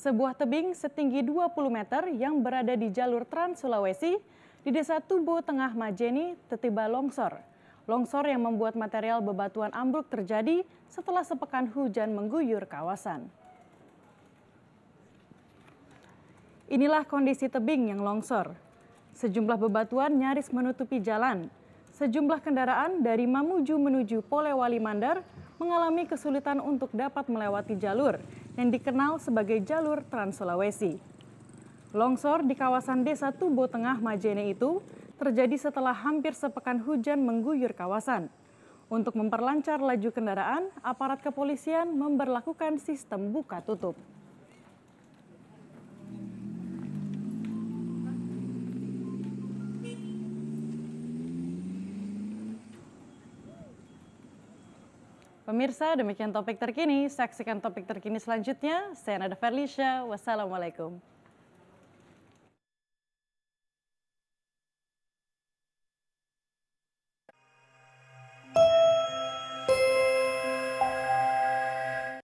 sebuah tebing setinggi 20 meter yang berada di jalur Trans Sulawesi di Desa Tubo Tengah Majeni tertiba longsor. Longsor yang membuat material bebatuan ambruk terjadi setelah sepekan hujan mengguyur kawasan. Inilah kondisi tebing yang longsor. Sejumlah bebatuan nyaris menutupi jalan. Sejumlah kendaraan dari Mamuju menuju Polewali Mandar mengalami kesulitan untuk dapat melewati jalur yang dikenal sebagai jalur Trans Sulawesi. Longsor di kawasan Desa Tubo Tengah Majene itu terjadi setelah hampir sepekan hujan mengguyur kawasan. Untuk memperlancar laju kendaraan, aparat kepolisian memperlakukan sistem buka tutup. Pemirsa, demikian topik terkini. Saksikan topik terkini selanjutnya. Saya Nada Felicia. Wassalamualaikum.